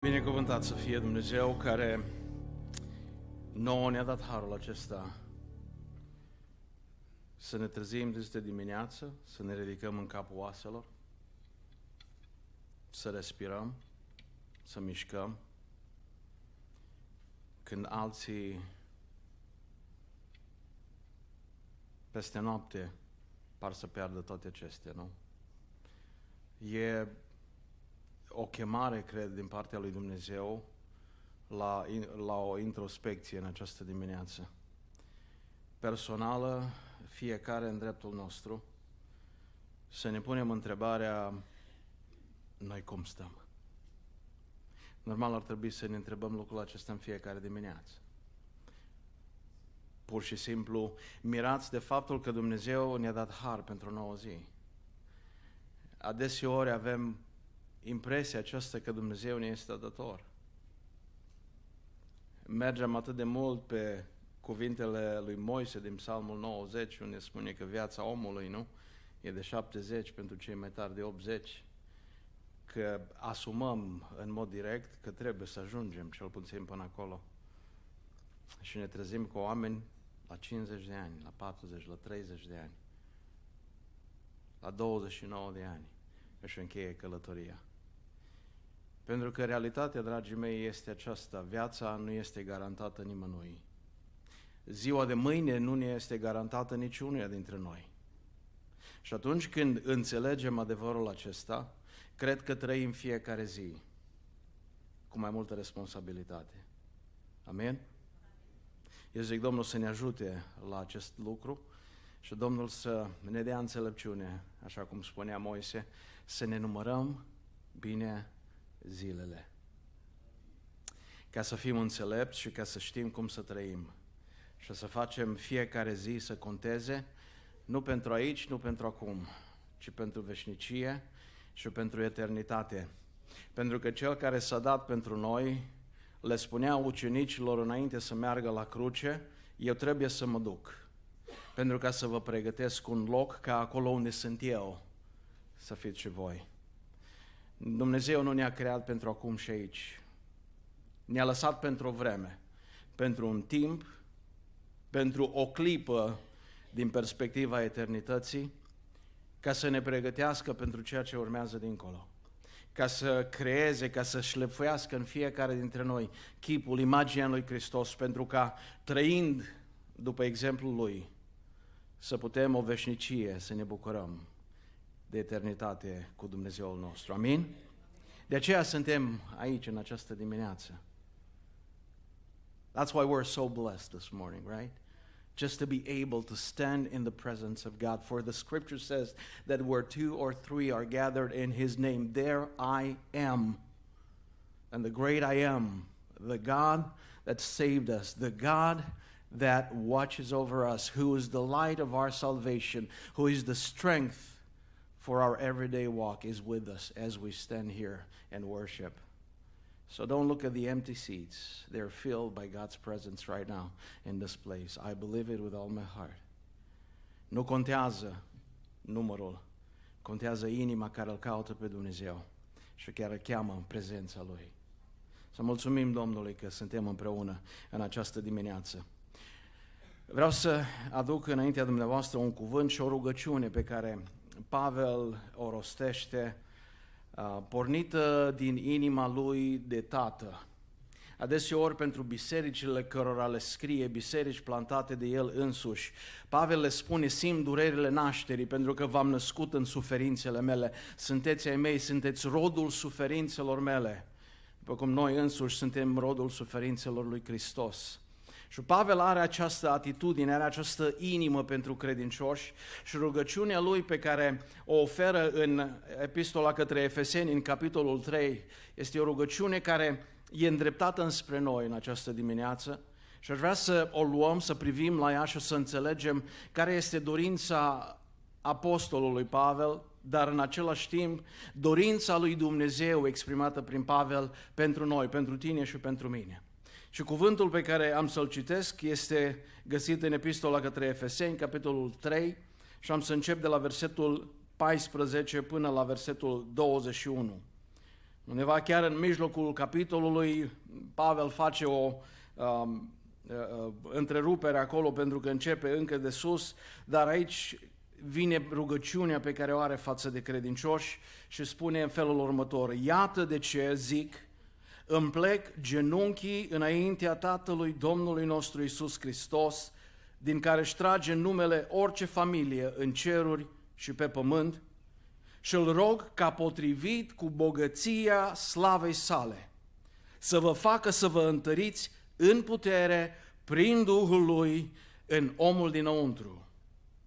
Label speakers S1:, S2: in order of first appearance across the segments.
S1: Binecuvântat să fie Dumnezeu care nouă ne-a dat harul acesta să ne trezim de dimineață, să ne ridicăm în capul oaselor, să respirăm, să mișcăm. Când alții peste noapte par să piardă toate acestea, nu? E o chemare, cred, din partea lui Dumnezeu la, la o introspecție în această dimineață. Personală, fiecare în dreptul nostru, să ne punem întrebarea, noi cum stăm? Normal ar trebui să ne întrebăm lucrul acesta în fiecare dimineață. Pur și simplu, mirați de faptul că Dumnezeu ne-a dat har pentru nouă zi. Adeseori avem impresia aceasta că Dumnezeu ne este dator. Mergem atât de mult pe cuvintele lui Moise din Psalmul 90, unde spune că viața omului, nu? E de 70, pentru cei mai tari de 80 că asumăm în mod direct că trebuie să ajungem cel puțin până acolo. Și ne trezim cu oameni la 50 de ani, la 40, la 30 de ani, la 29 de ani își încheie călătoria. Pentru că realitatea, dragii mei, este aceasta. Viața nu este garantată nimănui. Ziua de mâine nu ne este garantată niciunuia dintre noi. Și atunci când înțelegem adevărul acesta, cred că trăim fiecare zi cu mai multă responsabilitate. Amen? Eu zic, Domnul să ne ajute la acest lucru și Domnul să ne dea înțelepciune, așa cum spunea Moise, să ne numărăm bine zilele. Ca să fim înțelepți și ca să știm cum să trăim și să facem fiecare zi să conteze, nu pentru aici, nu pentru acum, ci pentru veșnicie și pentru eternitate. Pentru că Cel care s-a dat pentru noi le spunea ucenicilor înainte să meargă la cruce, eu trebuie să mă duc, pentru ca să vă pregătesc un loc ca acolo unde sunt eu, să fiți și voi. Dumnezeu nu ne-a creat pentru acum și aici. Ne-a lăsat pentru o vreme, pentru un timp, pentru o clipă din perspectiva eternității, ca să ne pregătească pentru ceea ce urmează dincolo ca să creeze, ca să șlefuiască în fiecare dintre noi chipul, imaginea lui Hristos, pentru ca trăind după exemplul lui, să putem o veșnicie să ne bucurăm de eternitate cu Dumnezeul nostru. Amin? De aceea suntem aici în această dimineață. That's why we're so blessed this morning, right? Just to be able to stand in the presence of God. For the scripture says that where two or three are gathered in his name, there I am. And the great I am, the God that saved us, the God that watches over us, who is the light of our salvation, who is the strength for our everyday walk is with us as we stand here and worship. So don't look at the empty seats. They're filled by God's presence right now in this place. I believe it with all my heart. Nu contează numărul, contează inima care îl caută pe Dumnezeu și care îl cheamă în prezența Lui. Să mulțumim Domnului că suntem împreună în această dimineață. Vreau să aduc înaintea dumneavoastră un cuvânt și o rugăciune pe care Pavel o rostește, pornită din inima lui de tată. Adeseori pentru bisericile cărora le scrie, biserici plantate de el însuși, Pavel le spune, simt durerile nașterii pentru că v-am născut în suferințele mele, sunteți ai mei, sunteți rodul suferințelor mele, după cum noi însuși suntem rodul suferințelor lui Hristos. Și Pavel are această atitudine, are această inimă pentru credincioși și rugăciunea lui pe care o oferă în epistola către Efeseni, în capitolul 3, este o rugăciune care e îndreptată înspre noi în această dimineață și aș vrea să o luăm, să privim la ea și să înțelegem care este dorința apostolului Pavel, dar în același timp dorința lui Dumnezeu exprimată prin Pavel pentru noi, pentru tine și pentru mine. Și cuvântul pe care am să-l citesc este găsit în Epistola către Efeseni, capitolul 3, și am să încep de la versetul 14 până la versetul 21. Undeva chiar în mijlocul capitolului, Pavel face o um, uh, întrerupere acolo pentru că începe încă de sus, dar aici vine rugăciunea pe care o are față de credincioși și spune în felul următor, iată de ce zic, îmi plec genunchii înaintea Tatălui Domnului nostru Isus Hristos, din care își trage numele orice familie în ceruri și pe pământ, și îl rog ca potrivit cu bogăția slavei sale, să vă facă să vă întăriți în putere prin Duhul Lui în omul dinăuntru,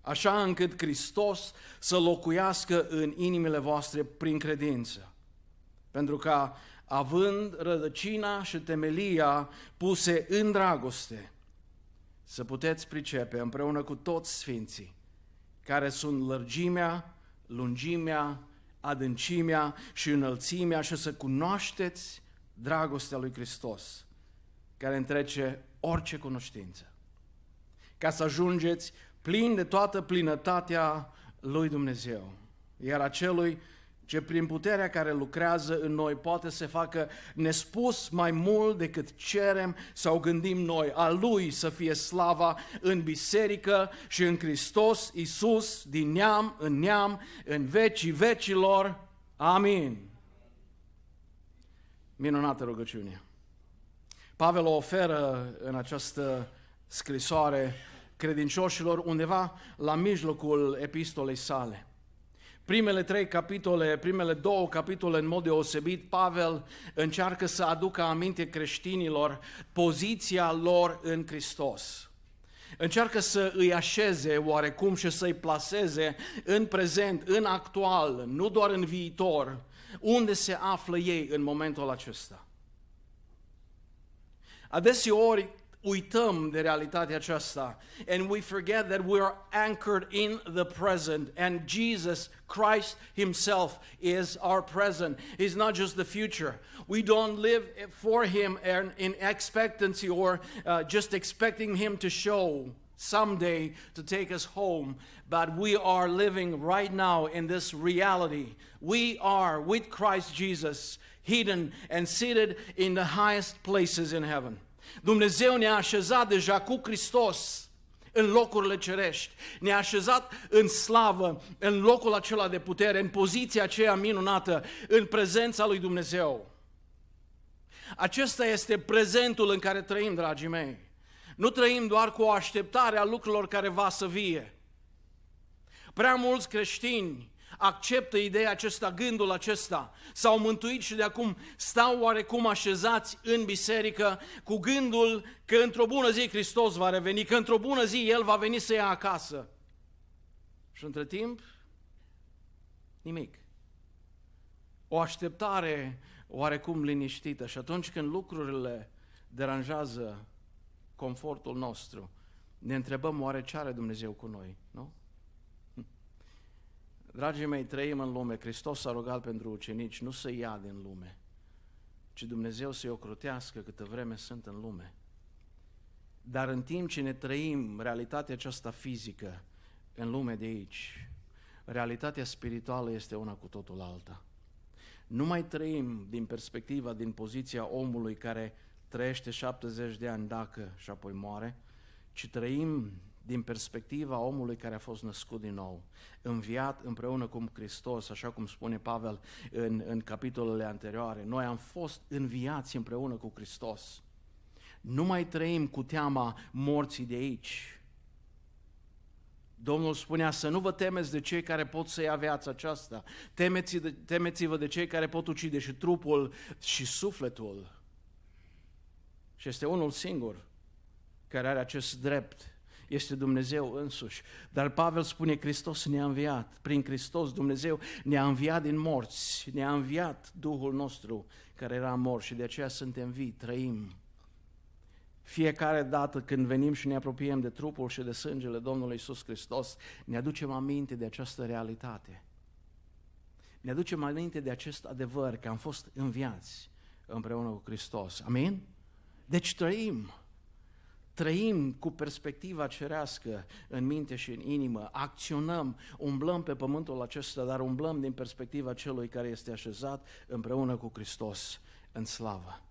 S1: așa încât Hristos să locuiască în inimile voastre prin credință. Pentru ca având rădăcina și temelia puse în dragoste, să puteți pricepe împreună cu toți sfinții care sunt lărgimea, lungimea, adâncimea și înălțimea și să cunoașteți dragostea lui Hristos, care întrece orice cunoștință, ca să ajungeți plin de toată plinătatea lui Dumnezeu. Iar acelui ce prin puterea care lucrează în noi poate să facă nespus mai mult decât cerem sau gândim noi. A Lui să fie slava în biserică și în Hristos Iisus din neam în neam, în vecii vecilor. Amin. Minunată rugăciune. Pavel o oferă în această scrisoare credincioșilor undeva la mijlocul epistolei sale. Primele trei capitole, primele două capitole în mod deosebit, Pavel încearcă să aducă aminte creștinilor poziția lor în Hristos. Încearcă să îi așeze oarecum și să-i plaseze în prezent, în actual, nu doar în viitor, unde se află ei în momentul acesta. Adeseori, uităm de realitatea aceasta and we forget that we are anchored in the present and Jesus Christ himself is our present he's not just the future we don't live for him in expectancy or uh, just expecting him to show someday to take us home but we are living right now in this reality we are with Christ Jesus hidden and seated in the highest places in heaven Dumnezeu ne-a așezat deja cu Hristos în locurile cerești. Ne-a așezat în slavă, în locul acela de putere, în poziția aceea minunată, în prezența lui Dumnezeu. Acesta este prezentul în care trăim, dragii mei. Nu trăim doar cu o așteptare a lucrurilor care va să vie. Prea mulți creștini acceptă ideea acesta, gândul acesta, s-au mântuit și de acum stau oarecum așezați în biserică cu gândul că într-o bună zi Hristos va reveni, că într-o bună zi El va veni să ia acasă. Și între timp, nimic. O așteptare oarecum liniștită și atunci când lucrurile deranjează confortul nostru, ne întrebăm oare ce are Dumnezeu cu noi, nu? Dragii mei, trăim în lume. Hristos a rugat pentru ucenici nu să ia din lume, ci Dumnezeu să-i ocrotească câtă vreme sunt în lume. Dar în timp ce ne trăim realitatea aceasta fizică în lume de aici, realitatea spirituală este una cu totul alta. Nu mai trăim din perspectiva, din poziția omului care trăiește 70 de ani dacă și apoi moare, ci trăim din perspectiva omului care a fost născut din nou, înviat împreună cu Hristos, așa cum spune Pavel în, în capitolele anterioare. Noi am fost înviați împreună cu Hristos. Nu mai trăim cu teama morții de aici. Domnul spunea să nu vă temeți de cei care pot să ia viața aceasta, temeți temeți-vă de cei care pot ucide și trupul și sufletul. Și este unul singur care are acest drept este Dumnezeu însuși. Dar Pavel spune, Hristos ne-a înviat, prin Hristos Dumnezeu ne-a înviat din morți, ne-a înviat Duhul nostru care era mort și de aceea suntem vii, trăim. Fiecare dată când venim și ne apropiem de trupul și de sângele Domnului Isus Hristos, ne aducem aminte de această realitate. Ne aducem aminte de acest adevăr că am fost înviați împreună cu Hristos. Amin? Deci trăim trăim cu perspectiva cerească în minte și în inimă, acționăm, umblăm pe pământul acesta, dar umblăm din perspectiva celui care este așezat împreună cu Hristos în slavă.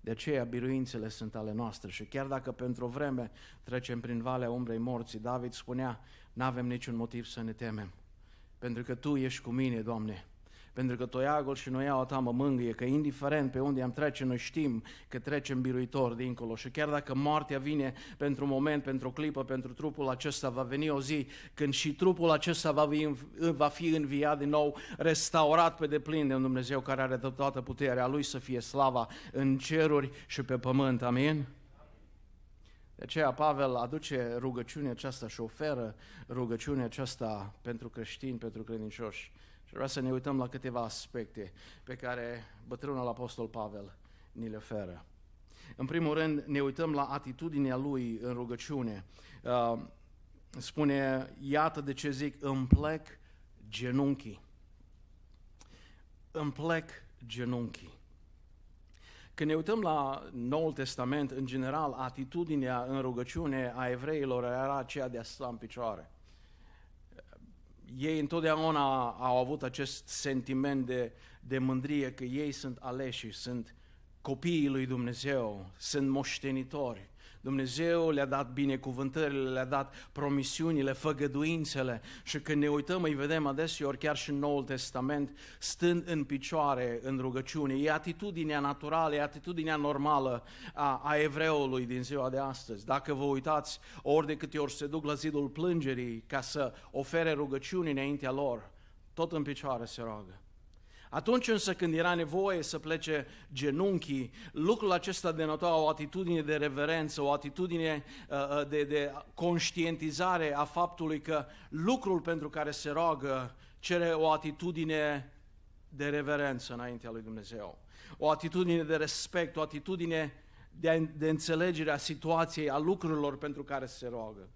S1: De aceea biruințele sunt ale noastre și chiar dacă pentru o vreme trecem prin valea umbrei morții, David spunea, n-avem niciun motiv să ne temem, pentru că Tu ești cu mine, Doamne, pentru că toiagul și noi ta mă mângâie, că indiferent pe unde am trece, noi știm că trecem biruitor dincolo. Și chiar dacă moartea vine pentru un moment, pentru o clipă, pentru trupul acesta, va veni o zi când și trupul acesta va fi, va fi înviat din nou, restaurat pe deplin de un Dumnezeu care are toată puterea Lui să fie slava în ceruri și pe pământ. Amin? De aceea Pavel aduce rugăciunea aceasta și oferă rugăciunea aceasta pentru creștini, pentru credincioși. Vreau să ne uităm la câteva aspecte pe care bătrânul apostol Pavel ni le oferă. În primul rând, ne uităm la atitudinea lui în rugăciune. Uh, spune, iată de ce zic, îmi plec genunchii. Îmi plec genunchii. Când ne uităm la Noul Testament, în general, atitudinea în rugăciune a evreilor era aceea de a sta în picioare ei întotdeauna au avut acest sentiment de, de mândrie că ei sunt aleși, sunt copiii lui Dumnezeu, sunt moștenitori. Dumnezeu le-a dat binecuvântările, le-a dat promisiunile, făgăduințele și când ne uităm îi vedem adeseori chiar și în Noul Testament stând în picioare în rugăciune. E atitudinea naturală, e atitudinea normală a, a evreului din ziua de astăzi. Dacă vă uitați, ori de câte ori se duc la zidul plângerii ca să ofere rugăciuni înaintea lor, tot în picioare se roagă. Atunci însă când era nevoie să plece genunchii, lucrul acesta denota o atitudine de reverență, o atitudine uh, uh, de, de conștientizare a faptului că lucrul pentru care se roagă cere o atitudine de reverență înaintea lui Dumnezeu, o atitudine de respect, o atitudine de, de înțelegere a situației, a lucrurilor pentru care se roagă.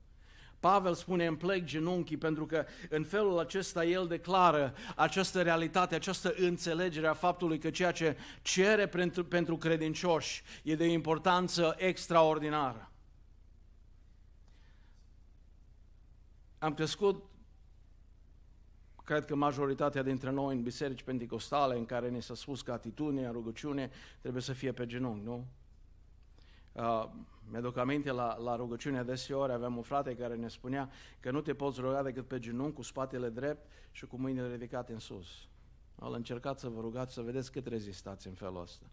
S1: Pavel spune, în plec genunchii, pentru că în felul acesta el declară această realitate, această înțelegere a faptului că ceea ce cere pentru, pentru credincioși e de importanță extraordinară. Am crescut, cred că majoritatea dintre noi, în biserici pentecostale, în care ne s-a spus că atitudinea, rugăciune trebuie să fie pe genunchi, nu? Uh, mi-aduc aminte la, la rugăciune adeseori, aveam un frate care ne spunea că nu te poți ruga decât pe genunchi, cu spatele drept și cu mâinile ridicate în sus. Al încercat să vă rugați să vedeți cât rezistați în felul ăsta.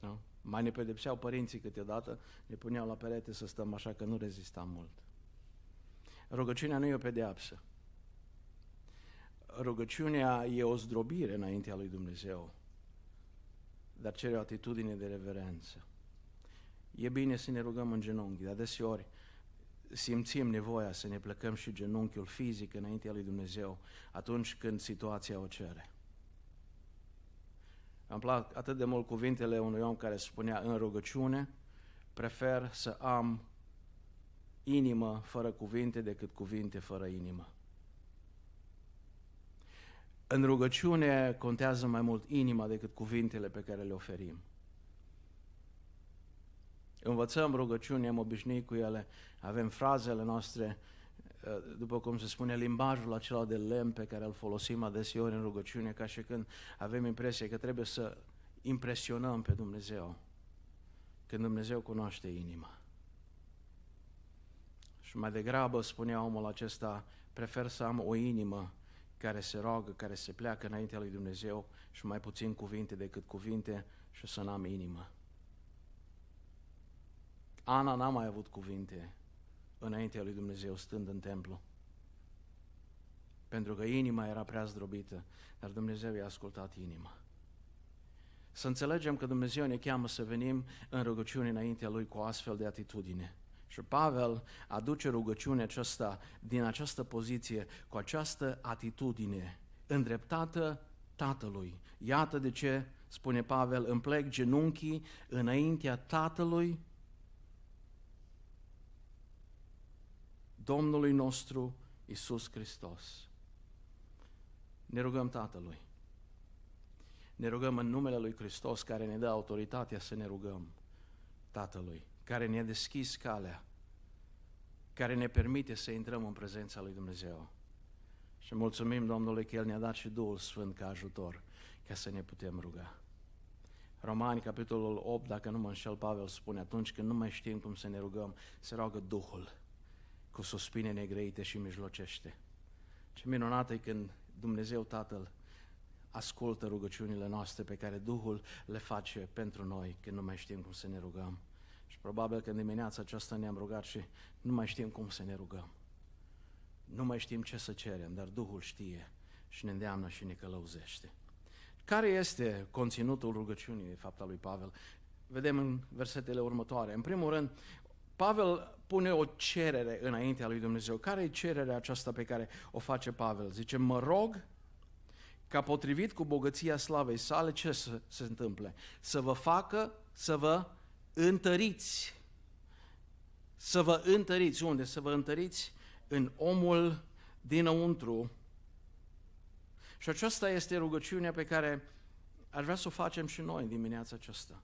S1: Nu? Mai ne pedepseau părinții câteodată, ne puneau la perete să stăm așa că nu rezistam mult. Rugăciunea nu e o pedeapsă. Rugăciunea e o zdrobire înaintea lui Dumnezeu dar cere o atitudine de reverență. E bine să ne rugăm în genunchi, dar deseori simțim nevoia să ne plecăm și genunchiul fizic înaintea lui Dumnezeu atunci când situația o cere. Îmi plac atât de mult cuvintele unui om care spunea în rugăciune, prefer să am inimă fără cuvinte decât cuvinte fără inimă în rugăciune contează mai mult inima decât cuvintele pe care le oferim. Învățăm rugăciune, am obișnuit cu ele, avem frazele noastre, eh, după cum se spune, limbajul acela de lemn pe care îl folosim adeseori în rugăciune, ca și când avem impresia că trebuie să impresionăm pe Dumnezeu, când Dumnezeu cunoaște inima. Și mai degrabă spunea omul acesta, prefer să am o inimă care se roagă, care se pleacă înaintea lui Dumnezeu și mai puțin cuvinte decât cuvinte și să n-am inimă. Ana n-a mai avut cuvinte înaintea lui Dumnezeu stând în templu. Pentru că inima era prea zdrobită, dar Dumnezeu i-a ascultat inima. Să înțelegem că Dumnezeu ne cheamă să venim în rugăciune înaintea Lui cu astfel de atitudine. Și Pavel aduce rugăciunea aceasta din această poziție, cu această atitudine îndreptată Tatălui. Iată de ce, spune Pavel, îmi plec genunchii înaintea Tatălui, Domnului nostru Isus Hristos. Ne rugăm Tatălui. Ne rugăm în numele Lui Hristos care ne dă autoritatea să ne rugăm Tatălui care ne-a deschis calea, care ne permite să intrăm în prezența lui Dumnezeu. Și mulțumim Domnului că El ne-a dat și Duhul Sfânt ca ajutor, ca să ne putem ruga. Romani, capitolul 8, dacă nu mă înșel, Pavel spune, atunci când nu mai știm cum să ne rugăm, se roagă Duhul cu suspine negreite și mijlocește. Ce minunat e când Dumnezeu Tatăl ascultă rugăciunile noastre pe care Duhul le face pentru noi când nu mai știm cum să ne rugăm. Probabil că în dimineața aceasta ne-am rugat și nu mai știm cum să ne rugăm. Nu mai știm ce să cerem, dar Duhul știe și ne îndeamnă și ne călăuzește. Care este conținutul rugăciunii, fapta lui Pavel? Vedem în versetele următoare. În primul rând, Pavel pune o cerere înaintea lui Dumnezeu. Care e cererea aceasta pe care o face Pavel? Zice, mă rog ca potrivit cu bogăția slavei sale, ce să se întâmple? Să vă facă, să vă întăriți. Să vă întăriți. Unde? Să vă întăriți în omul dinăuntru. Și aceasta este rugăciunea pe care ar vrea să o facem și noi în dimineața aceasta.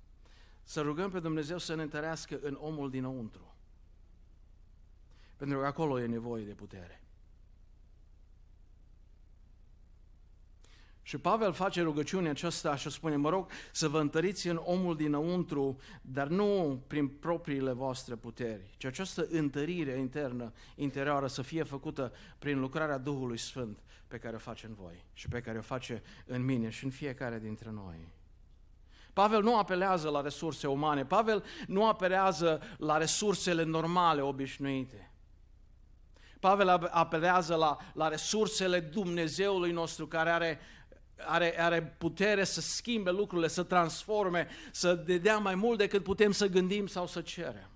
S1: Să rugăm pe Dumnezeu să ne întărească în omul dinăuntru. Pentru că acolo e nevoie de putere. Și Pavel face rugăciunea aceasta și spune, mă rog, să vă întăriți în omul dinăuntru, dar nu prin propriile voastre puteri, ci această întărire internă, interioară, să fie făcută prin lucrarea Duhului Sfânt pe care o face în voi și pe care o face în mine și în fiecare dintre noi. Pavel nu apelează la resurse umane, Pavel nu apelează la resursele normale, obișnuite. Pavel apelează la, la resursele Dumnezeului nostru care are are, are putere să schimbe lucrurile, să transforme, să dea mai mult decât putem să gândim sau să cerem.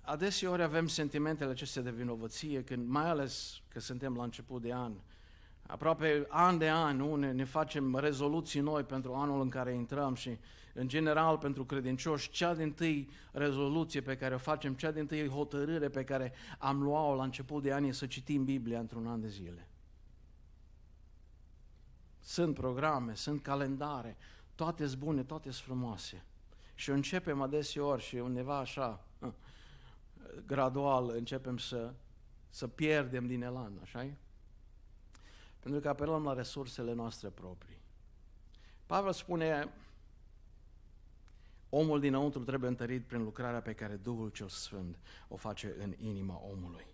S1: Adeseori avem sentimentele acestea de vinovăție, când, mai ales că suntem la început de an, aproape an de an, nu? Ne, ne facem rezoluții noi pentru anul în care intrăm și uh, în general pentru credincioși, cea din tâi rezoluție pe care o facem, cea din tâi hotărâre pe care am luat-o la început de ani e să citim Biblia într-un an de zile. Sunt programe, sunt calendare, toate sunt bune, toate sunt frumoase. Și începem adeseori și undeva așa, gradual, începem să, să pierdem din elan, așa -i? Pentru că apelăm la resursele noastre proprii. Pavel spune, Omul dinăuntru trebuie întărit prin lucrarea pe care Duhul cel Sfânt o face în inima omului.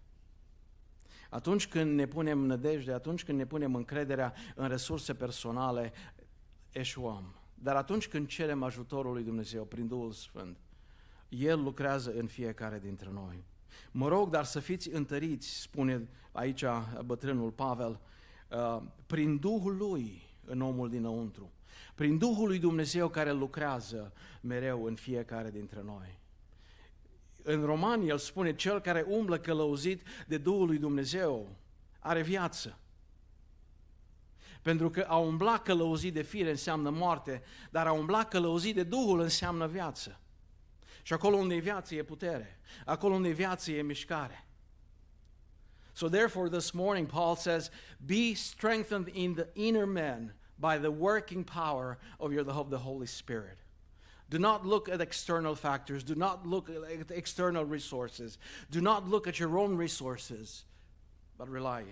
S1: Atunci când ne punem nădejde, atunci când ne punem încrederea în resurse personale, eșuăm. Dar atunci când cerem ajutorul lui Dumnezeu prin Duhul Sfânt, El lucrează în fiecare dintre noi. Mă rog, dar să fiți întăriți, spune aici bătrânul Pavel, uh, prin Duhul Lui în omul dinăuntru prin Duhul lui Dumnezeu care lucrează mereu în fiecare dintre noi. În Roman el spune, cel care umblă călăuzit de Duhul lui Dumnezeu are viață. Pentru că a umbla călăuzit de fire înseamnă moarte, dar a umbla călăuzit de Duhul înseamnă viață. Și acolo unde e viață e putere, acolo unde e viață e mișcare. So therefore this morning Paul says, be strengthened in the inner man by the working power of, your, of the Holy Spirit. Do not look at external factors. Do not look at external resources. Do not look at your own resources, but rely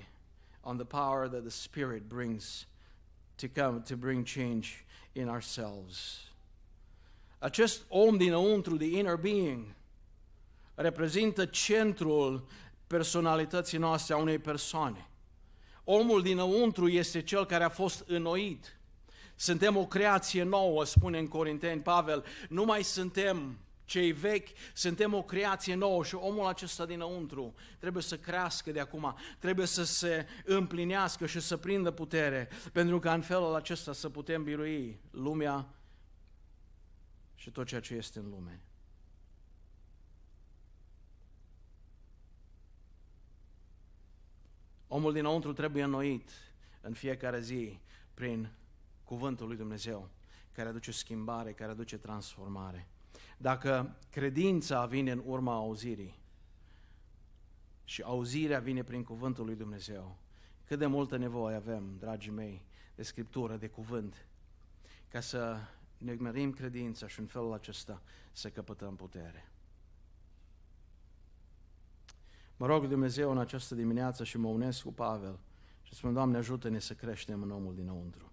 S1: on the power that the Spirit brings to come to bring change in ourselves. Acest om dinăuntru, the inner being, reprezintă centrul personalității noastre a unei persoane. Omul dinăuntru este cel care a fost înnoit. Suntem o creație nouă, spune în Corinteni Pavel, nu mai suntem cei vechi, suntem o creație nouă și omul acesta dinăuntru trebuie să crească de acum, trebuie să se împlinească și să prindă putere, pentru că în felul acesta să putem birui lumea și tot ceea ce este în lume. Omul dinăuntru trebuie înnoit în fiecare zi prin cuvântul lui Dumnezeu, care aduce schimbare, care aduce transformare. Dacă credința vine în urma auzirii și auzirea vine prin cuvântul lui Dumnezeu, cât de multă nevoie avem, dragii mei, de scriptură, de cuvânt, ca să ne mărim credința și în felul acesta să căpătăm putere. Mă rog Dumnezeu în această dimineață și mă unesc cu Pavel și spun, Doamne ajută-ne să creștem în omul dinăuntru.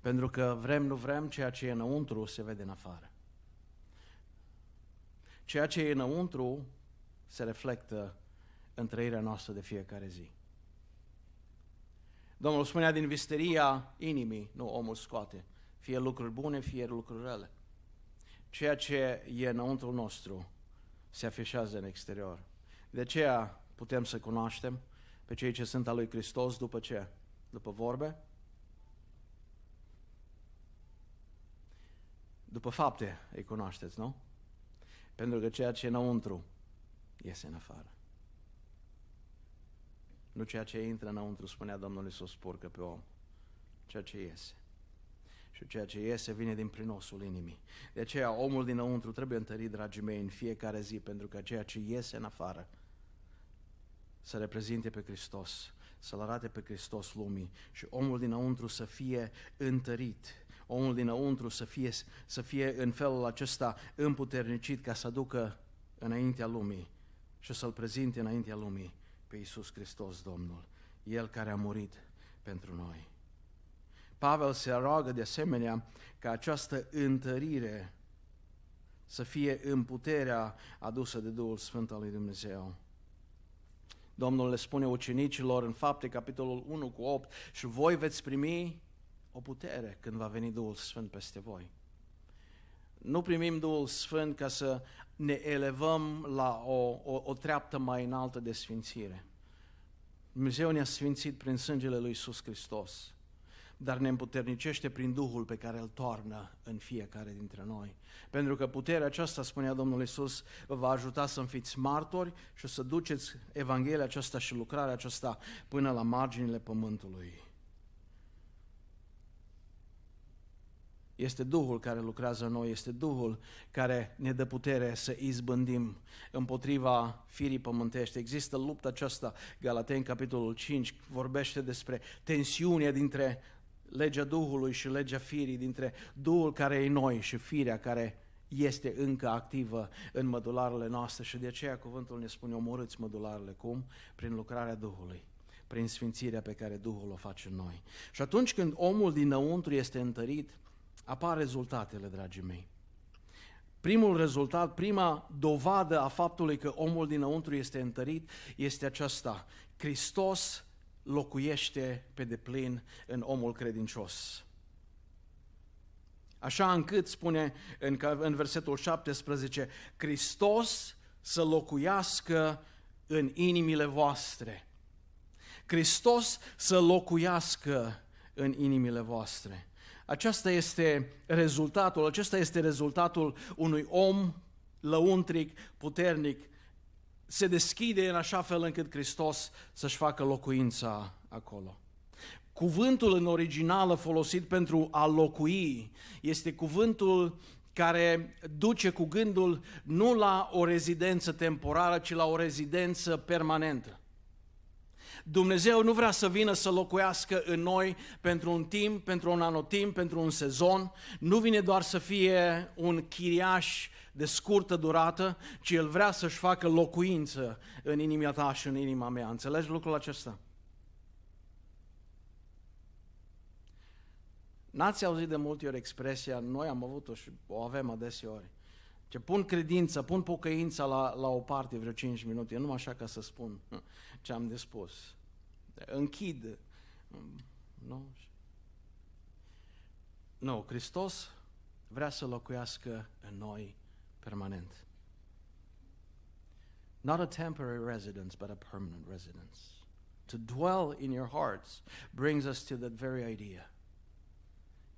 S1: Pentru că vrem, nu vrem, ceea ce e înăuntru se vede în afară. Ceea ce e înăuntru se reflectă în trăirea noastră de fiecare zi. Domnul spunea din visteria inimii, nu omul scoate, fie lucruri bune, fie lucruri rele. Ceea ce e înăuntru nostru se afișează în exterior. De aceea putem să cunoaștem pe cei ce sunt al lui Hristos după ce? După vorbe? După fapte îi cunoașteți, nu? Pentru că ceea ce e înăuntru iese în afară. Nu ceea ce intră înăuntru, spunea Domnul Iisus, purcă pe om, ceea ce iese și ceea ce iese vine din prinosul inimii. De aceea omul dinăuntru trebuie întărit, dragii mei, în fiecare zi, pentru că ceea ce iese în afară să reprezinte pe Hristos, să-L arate pe Hristos lumii și omul dinăuntru să fie întărit, omul dinăuntru să fie, să fie în felul acesta împuternicit ca să aducă înaintea lumii și să-L prezinte înaintea lumii pe Iisus Hristos Domnul, El care a murit pentru noi. Pavel se roagă de asemenea ca această întărire să fie în puterea adusă de Duhul Sfânt al lui Dumnezeu. Domnul le spune ucenicilor în fapte, capitolul 1 cu 8, și voi veți primi o putere când va veni Duhul Sfânt peste voi. Nu primim Duhul Sfânt ca să ne elevăm la o, o, o treaptă mai înaltă de sfințire. Dumnezeu ne-a sfințit prin sângele lui Iisus Hristos dar ne împuternicește prin Duhul pe care îl toarnă în fiecare dintre noi. Pentru că puterea aceasta, spunea Domnul Isus, vă va ajuta să fiți martori și să duceți Evanghelia aceasta și lucrarea aceasta până la marginile pământului. Este Duhul care lucrează în noi, este Duhul care ne dă putere să izbândim împotriva firii pământești. Există lupta aceasta, Galaten, capitolul 5, vorbește despre tensiunea dintre legea Duhului și legea firii, dintre Duhul care e noi și firea care este încă activă în mădularele noastre și de aceea cuvântul ne spune omorâți mădularele. Cum? Prin lucrarea Duhului prin sfințirea pe care Duhul o face în noi. Și atunci când omul dinăuntru este întărit, apar rezultatele, dragii mei. Primul rezultat, prima dovadă a faptului că omul dinăuntru este întărit este aceasta. Hristos locuiește pe deplin în omul credincios. Așa încât, spune în, în versetul 17, Hristos să locuiască în inimile voastre. Hristos să locuiască în inimile voastre. Aceasta este rezultatul, acesta este rezultatul unui om lăuntric, puternic, se deschide în așa fel încât Hristos să-și facă locuința acolo. Cuvântul în originală folosit pentru a locui este cuvântul care duce cu gândul nu la o rezidență temporară, ci la o rezidență permanentă. Dumnezeu nu vrea să vină să locuiască în noi pentru un timp, pentru un anotimp, pentru un sezon. Nu vine doar să fie un chiriaș de scurtă durată, ci El vrea să-și facă locuință în inima ta și în inima mea. Înțelegi lucrul acesta? N-ați auzit de multe ori expresia, noi am avut-o și o avem adeseori, ce pun credință, pun pocăința la, la o parte vreo 5 minute, Nu numai așa ca să spun ce am de spus. închid. Nu? Nu, Hristos vrea să locuiască în noi permanent. Not a temporary residence, but a permanent residence. To dwell in your hearts brings us to that very idea.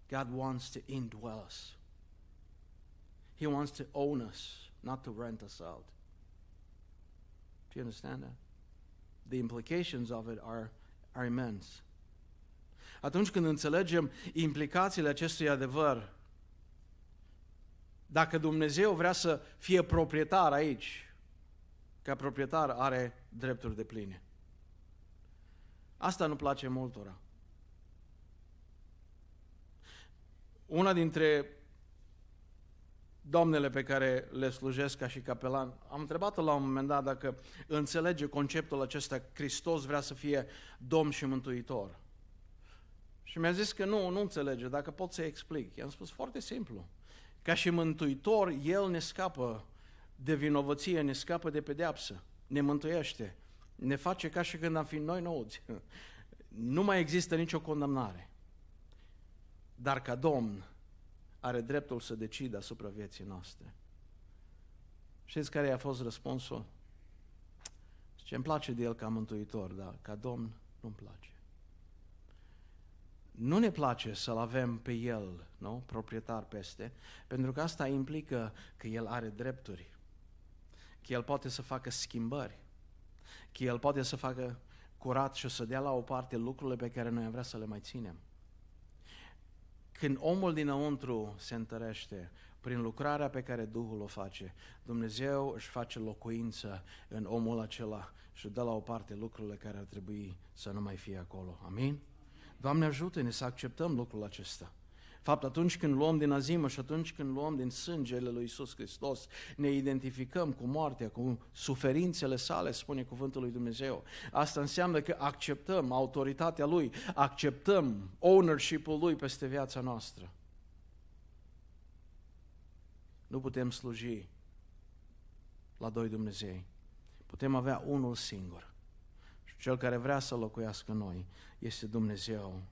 S1: God wants to indwell us. He wants to own us, not to rent us out. Do you understand that? the implications of it are, are immense. Atunci când înțelegem implicațiile acestui adevăr, dacă Dumnezeu vrea să fie proprietar aici, ca proprietar are drepturi de pline. Asta nu place multora. Una dintre doamnele pe care le slujesc ca și capelan, am întrebat-o la un moment dat dacă înțelege conceptul acesta, Hristos vrea să fie Domn și Mântuitor. Și mi-a zis că nu, nu înțelege, dacă pot să explic. I-am spus foarte simplu. Ca și Mântuitor, El ne scapă de vinovăție, ne scapă de pedeapsă, ne mântuiește, ne face ca și când am fi noi nouți. Nu mai există nicio condamnare. Dar ca Domn, are dreptul să decidă asupra vieții noastre. Știți care a fost răspunsul? Ce îmi place de el ca mântuitor, dar ca domn nu-mi place. Nu ne place să-l avem pe el, nu? proprietar peste, pentru că asta implică că el are drepturi, că el poate să facă schimbări, că el poate să facă curat și să dea la o parte lucrurile pe care noi am vrea să le mai ținem. Când omul dinăuntru se întărește, prin lucrarea pe care Duhul o face, Dumnezeu își face locuință în omul acela și dă la o parte lucrurile care ar trebui să nu mai fie acolo. Amin? Doamne ajută-ne să acceptăm lucrul acesta fapt, atunci când luăm din azimă și atunci când luăm din sângele lui Isus Hristos, ne identificăm cu moartea, cu suferințele sale, spune cuvântul lui Dumnezeu. Asta înseamnă că acceptăm autoritatea lui, acceptăm ownership-ul lui peste viața noastră. Nu putem sluji la doi Dumnezei. Putem avea unul singur. Și cel care vrea să locuiască noi este Dumnezeu.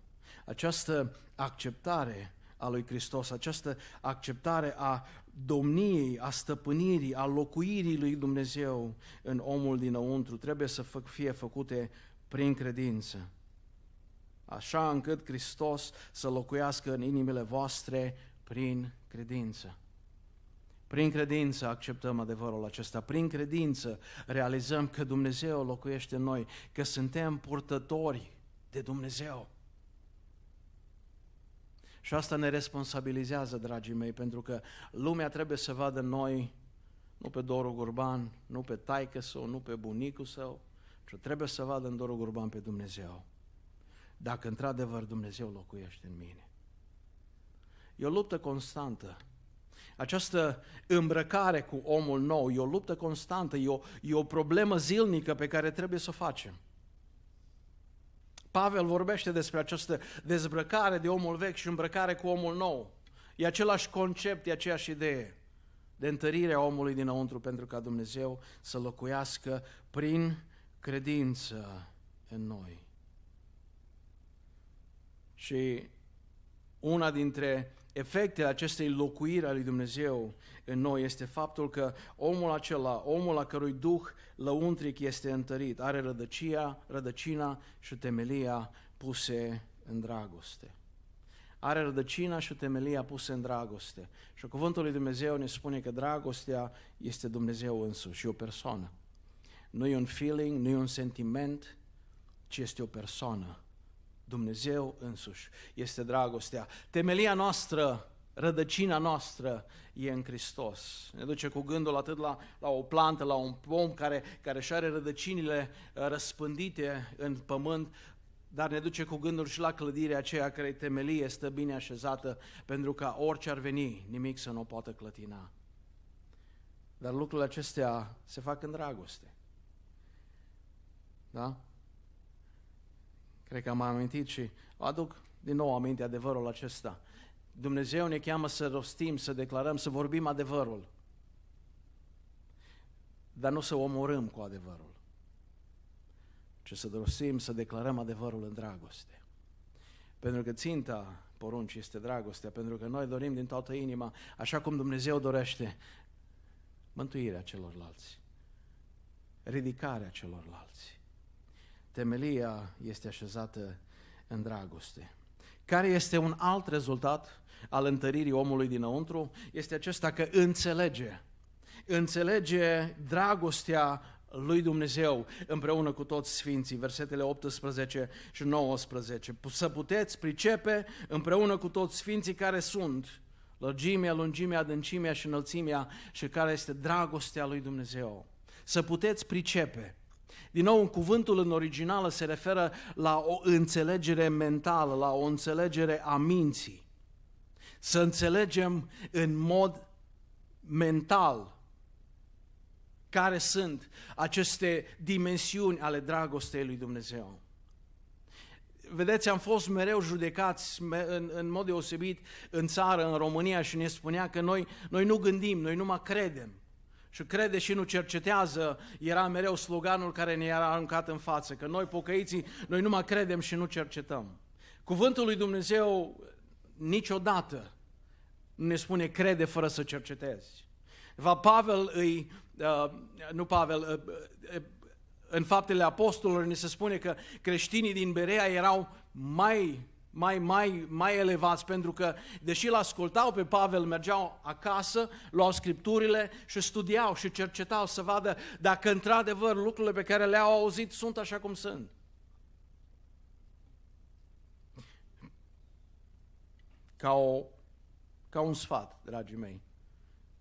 S1: Această acceptare a lui Hristos, această acceptare a domniei, a stăpânirii, a locuirii lui Dumnezeu în omul dinăuntru trebuie să fie făcute prin credință. Așa încât Hristos să locuiască în inimile voastre prin credință. Prin credință acceptăm adevărul acesta, prin credință realizăm că Dumnezeu locuiește în noi, că suntem purtători de Dumnezeu. Și asta ne responsabilizează, dragii mei, pentru că lumea trebuie să vadă noi, nu pe Doru Gurban, nu pe taică său, nu pe bunicul său, ci trebuie să vadă în Doru Gurban pe Dumnezeu. Dacă într-adevăr Dumnezeu locuiește în mine. E o luptă constantă. Această îmbrăcare cu omul nou e o luptă constantă, e o, e o problemă zilnică pe care trebuie să o facem. Pavel vorbește despre această dezbrăcare de omul vechi și îmbrăcare cu omul nou. E același concept, e aceeași idee de întărire a omului dinăuntru pentru ca Dumnezeu să locuiască prin credință în noi. Și una dintre efectele acestei locuiri a lui Dumnezeu în noi este faptul că omul acela, omul a cărui duh lăuntric este întărit, are rădăcia, rădăcina și temelia puse în dragoste. Are rădăcina și temelia puse în dragoste. Și cuvântul lui Dumnezeu ne spune că dragostea este Dumnezeu însuși, o persoană. Nu e un feeling, nu e un sentiment, ci este o persoană Dumnezeu însuși este dragostea. Temelia noastră, rădăcina noastră e în Hristos. Ne duce cu gândul atât la, la o plantă, la un pom care, care și are rădăcinile uh, răspândite în pământ, dar ne duce cu gândul și la clădirea aceea care temelie stă bine așezată, pentru ca orice ar veni, nimic să nu o poată clătina. Dar lucrurile acestea se fac în dragoste. Da? Cred că am amintit și aduc din nou aminte adevărul acesta. Dumnezeu ne cheamă să rostim, să declarăm, să vorbim adevărul. Dar nu să omorâm cu adevărul, ci să rostim, să declarăm adevărul în dragoste. Pentru că ținta porunci este dragostea, pentru că noi dorim din toată inima, așa cum Dumnezeu dorește, mântuirea celorlalți, ridicarea celorlalți. Temelia este așezată în dragoste. Care este un alt rezultat al întăririi omului dinăuntru? Este acesta că înțelege. Înțelege dragostea lui Dumnezeu împreună cu toți sfinții, versetele 18 și 19. Să puteți pricepe împreună cu toți sfinții care sunt lăgimea, lungimea, adâncimea și înălțimea și care este dragostea lui Dumnezeu. Să puteți pricepe din nou, cuvântul în originală se referă la o înțelegere mentală, la o înțelegere a minții. Să înțelegem în mod mental care sunt aceste dimensiuni ale dragostei lui Dumnezeu. Vedeți, am fost mereu judecați în, în mod deosebit în țară, în România și ne spunea că noi, noi nu gândim, noi nu credem și crede și nu cercetează, era mereu sloganul care ne era aruncat în față, că noi pocăiții, noi numai credem și nu cercetăm. Cuvântul lui Dumnezeu niciodată nu ne spune crede fără să cercetezi. Va Pavel îi, uh, nu Pavel, uh, uh, în faptele apostolilor ne se spune că creștinii din Berea erau mai mai, mai, mai elevați, pentru că, deși îl ascultau pe Pavel, mergeau acasă, luau scripturile și studiau și cercetau să vadă dacă într-adevăr lucrurile pe care le-au auzit sunt așa cum sunt. Ca, o, ca un sfat, dragii mei,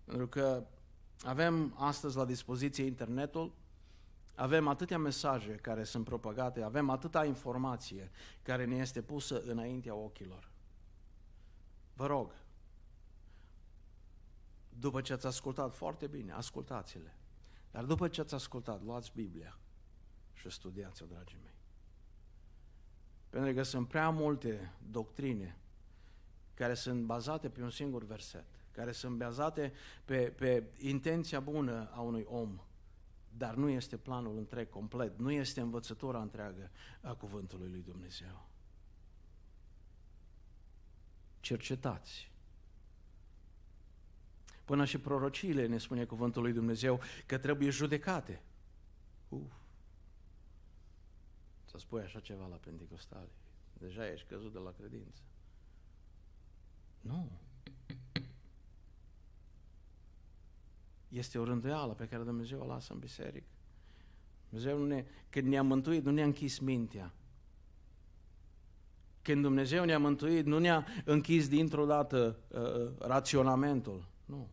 S1: pentru că avem astăzi la dispoziție internetul, avem atâtea mesaje care sunt propagate, avem atâta informație care ne este pusă înaintea ochilor. Vă rog, după ce ați ascultat foarte bine, ascultați-le. Dar după ce ați ascultat, luați Biblia și studiați-o, dragii mei. Pentru că sunt prea multe doctrine care sunt bazate pe un singur verset, care sunt bazate pe, pe intenția bună a unui om, dar nu este planul întreg complet, nu este învățătura întreagă a cuvântului lui Dumnezeu. Cercetați. Până și prorociile ne spune cuvântul lui Dumnezeu că trebuie judecate. Uf. Să spui așa ceva la Pentecostale. Deja ești căzut de la credință. Nu. Este o rânduială pe care Dumnezeu o lasă în biserică. Dumnezeu nu ne, când ne-a mântuit, nu ne-a închis mintea. Când Dumnezeu ne-a mântuit, nu ne-a închis dintr-o dată uh, uh raționamentul. Nu.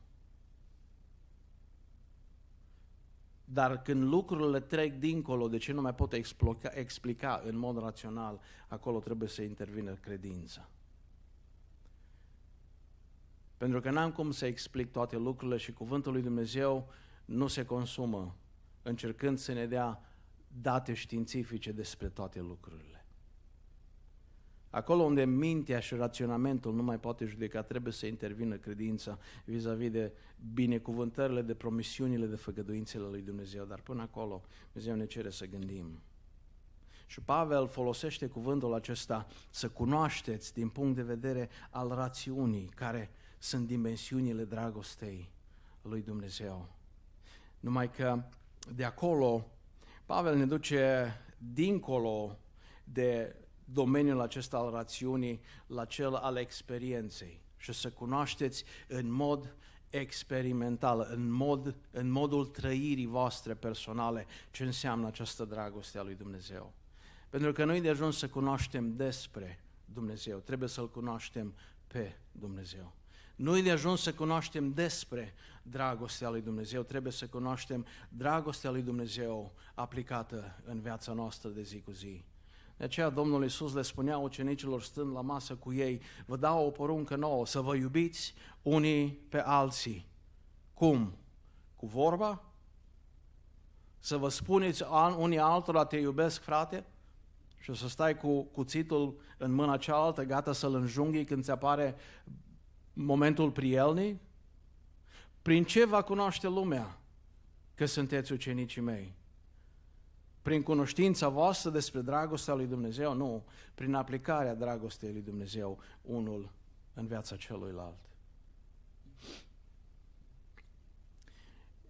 S1: Dar când lucrurile trec dincolo de ce nu mai pot explica, explica în mod rațional, acolo trebuie să intervină credința. Pentru că n-am cum să explic toate lucrurile și cuvântul lui Dumnezeu nu se consumă încercând să ne dea date științifice despre toate lucrurile. Acolo unde mintea și raționamentul nu mai poate judeca, trebuie să intervină credința vis-a-vis -vis de binecuvântările, de promisiunile, de făgăduințele lui Dumnezeu. Dar până acolo, Dumnezeu ne cere să gândim. Și Pavel folosește cuvântul acesta să cunoașteți din punct de vedere al rațiunii, care sunt dimensiunile dragostei lui Dumnezeu. Numai că de acolo Pavel ne duce dincolo de domeniul acesta al rațiunii la cel al experienței și să cunoașteți în mod experimental, în, mod, în modul trăirii voastre personale, ce înseamnă această dragoste a lui Dumnezeu. Pentru că noi de ajuns să cunoaștem despre Dumnezeu, trebuie să-L cunoaștem pe Dumnezeu. Nu e de ajuns să cunoaștem despre dragostea lui Dumnezeu, trebuie să cunoaștem dragostea lui Dumnezeu aplicată în viața noastră de zi cu zi. De aceea Domnul Iisus le spunea ucenicilor stând la masă cu ei, vă dau o poruncă nouă, să vă iubiți unii pe alții. Cum? Cu vorba? Să vă spuneți unii altora, te iubesc frate? Și o să stai cu cuțitul în mâna cealaltă, gata să-l înjunghi când ți apare momentul prielnic? Prin ce va cunoaște lumea că sunteți ucenicii mei? Prin cunoștința voastră despre dragostea lui Dumnezeu? Nu, prin aplicarea dragostei lui Dumnezeu unul în viața celuilalt.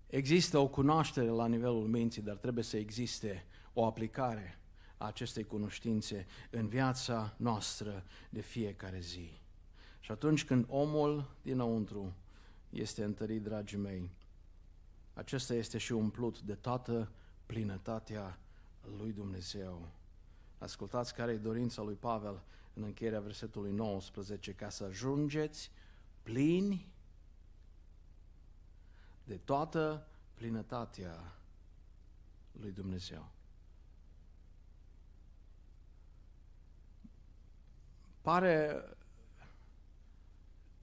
S1: Există o cunoaștere la nivelul minții, dar trebuie să existe o aplicare a acestei cunoștințe în viața noastră de fiecare zi. Și atunci când omul dinăuntru este întărit, dragii mei, acesta este și umplut de toată plinătatea lui Dumnezeu. Ascultați care e dorința lui Pavel în încheierea versetului 19, ca să ajungeți plini de toată plinătatea lui Dumnezeu. Pare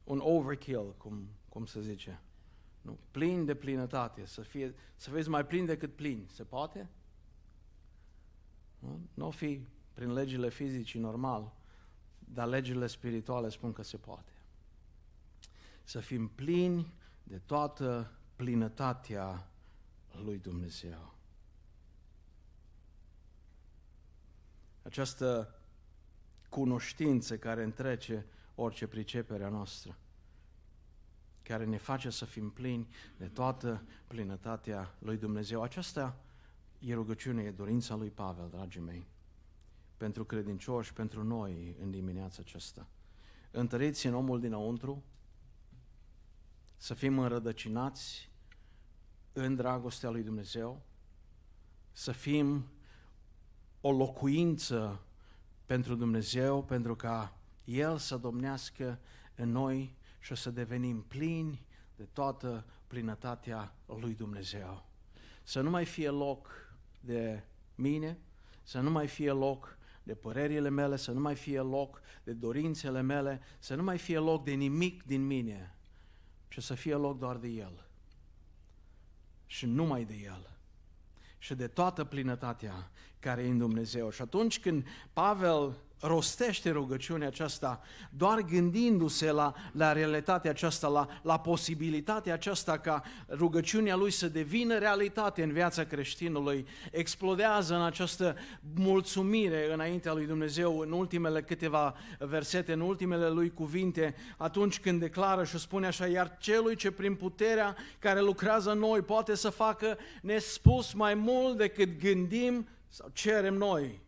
S1: un overkill, cum, cum se zice. Nu, plin de plinătate, să, fie, să vezi mai plin decât plin. Se poate? Nu? nu fi prin legile fizicii normal, dar legile spirituale spun că se poate. Să fim plini de toată plinătatea lui Dumnezeu. Această cunoștință care întrece orice priceperea noastră, care ne face să fim plini de toată plinătatea lui Dumnezeu. Aceasta e rugăciune, e dorința lui Pavel, dragii mei, pentru credincioși, pentru noi în dimineața aceasta. Întăriți în omul dinăuntru, să fim înrădăcinați în dragostea lui Dumnezeu, să fim o locuință pentru Dumnezeu, pentru ca el să domnească în noi și să devenim plini de toată plinătatea lui Dumnezeu. Să nu mai fie loc de mine, să nu mai fie loc de părerile mele, să nu mai fie loc de dorințele mele, să nu mai fie loc de nimic din mine, ci să fie loc doar de El și numai de El și de toată plinătatea care e în Dumnezeu. Și atunci când Pavel rostește rugăciunea aceasta, doar gândindu-se la, la realitatea aceasta, la, la posibilitatea aceasta ca rugăciunea lui să devină realitate în viața creștinului, explodează în această mulțumire înaintea lui Dumnezeu în ultimele câteva versete, în ultimele lui cuvinte, atunci când declară și spune așa, iar celui ce prin puterea care lucrează în noi poate să facă nespus mai mult decât gândim sau cerem noi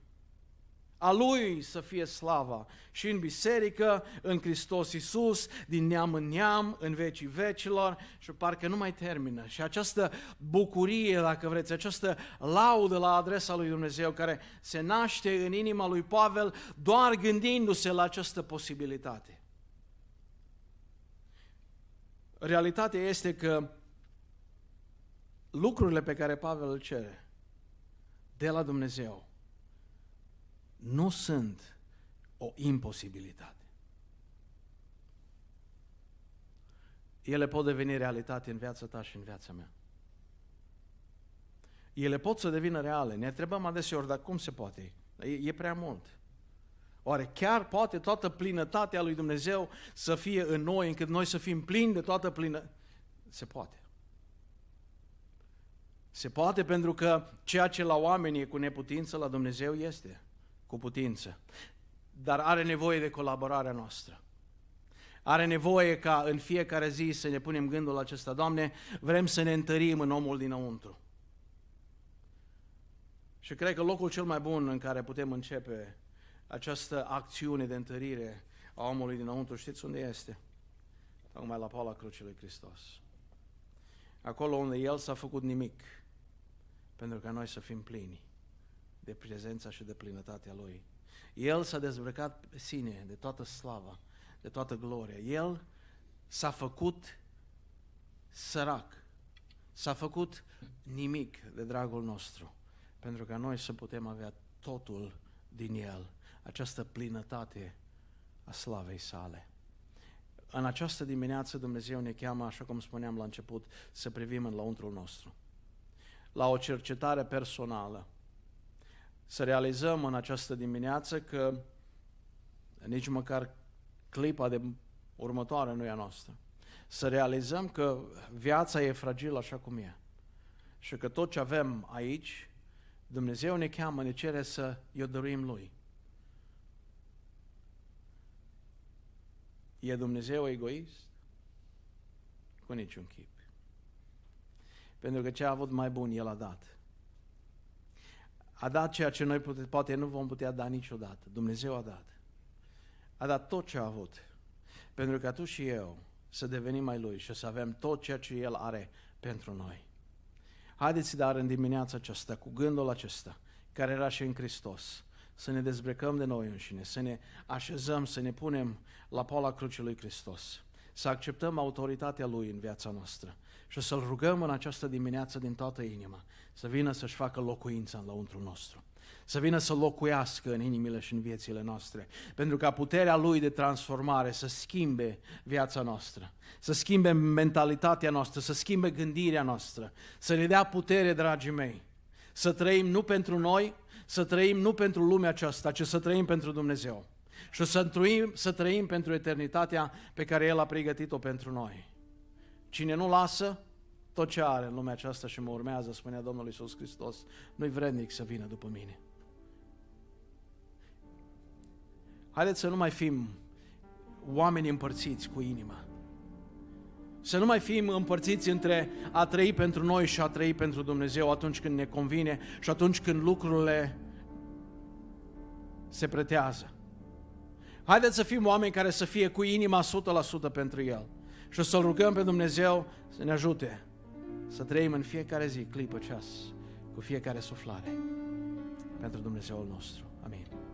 S1: a Lui să fie slava și în biserică, în Hristos Iisus, din neam în neam, în vecii vecilor și parcă nu mai termină. Și această bucurie, dacă vreți, această laudă la adresa lui Dumnezeu care se naște în inima lui Pavel doar gândindu-se la această posibilitate. Realitatea este că lucrurile pe care Pavel îl cere de la Dumnezeu nu sunt o imposibilitate. Ele pot deveni realitate în viața ta și în viața mea. Ele pot să devină reale. Ne întrebăm adeseori, dar cum se poate? E, e prea mult. Oare chiar poate toată plinătatea lui Dumnezeu să fie în noi, încât noi să fim plini de toată plină? Se poate. Se poate pentru că ceea ce la oameni e cu neputință, la Dumnezeu este cu putință, dar are nevoie de colaborarea noastră. Are nevoie ca în fiecare zi să ne punem gândul acesta, Doamne, vrem să ne întărim în omul dinăuntru. Și cred că locul cel mai bun în care putem începe această acțiune de întărire a omului dinăuntru, știți unde este? Tocmai la pala crucii lui Hristos. Acolo unde El s-a făcut nimic pentru ca noi să fim plini de prezența și de plinătatea Lui. El s-a dezbrăcat pe sine de toată slava, de toată gloria. El s-a făcut sărac, s-a făcut nimic de dragul nostru, pentru ca noi să putem avea totul din El, această plinătate a slavei sale. În această dimineață Dumnezeu ne cheamă, așa cum spuneam la început, să privim în lăuntrul nostru, la o cercetare personală, să realizăm în această dimineață că nici măcar clipa de următoare nu e a noastră. Să realizăm că viața e fragilă așa cum e. Și că tot ce avem aici, Dumnezeu ne cheamă, ne cere să i-o dăruim Lui. E Dumnezeu egoist? Cu niciun chip. Pentru că ce a avut mai bun, El a dat. A dat ceea ce noi pute, poate nu vom putea da niciodată. Dumnezeu a dat. A dat tot ce a avut. Pentru că tu și eu să devenim mai Lui și să avem tot ceea ce El are pentru noi. Haideți, dar, în dimineața aceasta, cu gândul acesta, care era și în Hristos, să ne dezbrecăm de noi înșine, să ne așezăm, să ne punem la pola crucii lui Hristos să acceptăm autoritatea Lui în viața noastră și să-L rugăm în această dimineață din toată inima să vină să-și facă locuința în lăuntru nostru să vină să locuiască în inimile și în viețile noastre, pentru ca puterea Lui de transformare să schimbe viața noastră, să schimbe mentalitatea noastră, să schimbe gândirea noastră, să ne dea putere, dragii mei, să trăim nu pentru noi, să trăim nu pentru lumea aceasta, ci să trăim pentru Dumnezeu și să trăim, să trăim pentru eternitatea pe care El a pregătit-o pentru noi. Cine nu lasă tot ce are în lumea aceasta și mă urmează, spunea Domnul Isus Hristos, nu-i vrednic să vină după mine. Haideți să nu mai fim oameni împărțiți cu inima. Să nu mai fim împărțiți între a trăi pentru noi și a trăi pentru Dumnezeu atunci când ne convine și atunci când lucrurile se pretează. Haideți să fim oameni care să fie cu inima 100% pentru El. Și să-L rugăm pe Dumnezeu să ne ajute să trăim în fiecare zi, clipă, ceas, cu fiecare suflare pentru Dumnezeul nostru. Amin.